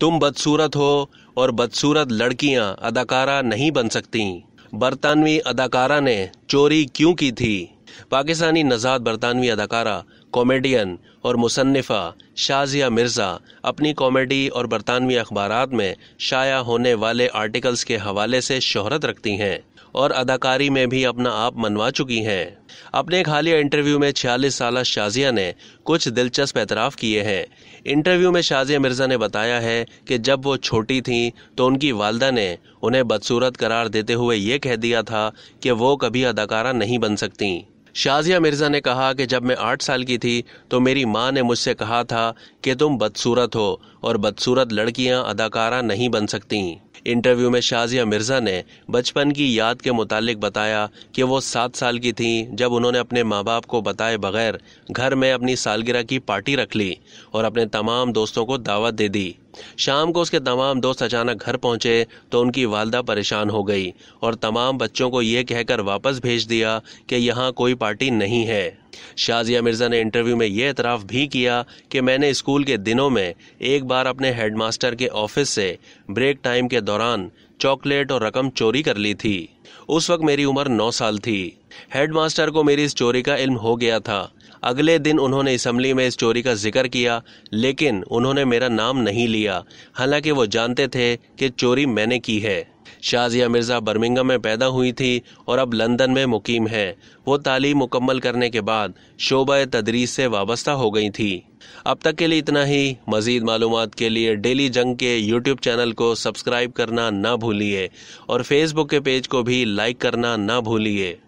तुम बदसूरत हो और बदसूरत लड़कियां अदाकारा नहीं बन सकती बरतानवी अदाकारा ने चोरी क्यों की थी पाकिस्तानी नजात बरतानवी अदाकारा कॉमेडियन और मुसन्फ़ा शाजिया मिर्ज़ा अपनी कॉमेडी और बरतानवी अखबार में शाया होने वाले आर्टिकल्स के हवाले से शोहरत रखती हैं और अदाकारी में भी अपना आप मनवा चुकी हैं अपने एक हालिया इंटरव्यू में छियालीस साल शाजिया ने कुछ दिलचस्प एतराफ़ किए हैं इंटरव्यू में शाजिया मिर्ज़ा ने बताया है कि जब वो छोटी थीं तो उनकी वालदा ने उन्हें बदसूरत करार देते हुए ये कह दिया था कि वो कभी अदाकारा नहीं बन सकती शाजिया मिर्ज़ा ने कहा कि जब मैं आठ साल की थी तो मेरी माँ ने मुझसे कहा था कि तुम बदसूरत हो और बदसूरत लड़कियाँ अदाकारा नहीं बन सकती इंटरव्यू में शाजिया मिर्ज़ा ने बचपन की याद के मुतालिक बताया कि वो सात साल की थी जब उन्होंने अपने माँ बाप को बताए बगैर घर में अपनी सालगिरह की पार्टी रख ली और अपने तमाम दोस्तों को दावत दे दी शाम को उसके तमाम दोस्त अचानक घर पहुंचे तो उनकी वालदा परेशान हो गई और तमाम बच्चों को ये कहकर वापस भेज दिया कि यहाँ कोई पार्टी नहीं है शाजिया मिर्ज़ा ने इंटरव्यू में यह इतराफ़ भी किया कि मैंने स्कूल के दिनों में एक बार अपने हेडमास्टर के ऑफिस से ब्रेक टाइम के दौरान चॉकलेट और रकम चोरी कर ली थी उस वक्त मेरी उम्र नौ साल थी हेडमास्टर को मेरी इस चोरी का इल्म हो गया था अगले दिन उन्होंने इसम्बली में इस चोरी का जिक्र किया लेकिन उन्होंने मेरा नाम नहीं लिया हालांकि वो जानते थे कि चोरी मैंने की है शाजिया मिर्ज़ा बर्मिंगम में पैदा हुई थी और अब लंदन में मुकीम है वो तालीम मुकम्मल करने के बाद शोबा तदरीस से वाबस्ता हो गई थी अब तक के लिए इतना ही मज़ीद मालूम के लिए डेली जंग के यूट्यूब चैनल को सब्सक्राइब करना ना भूलिए और फेसबुक के पेज को भी लाइक करना ना भूलिए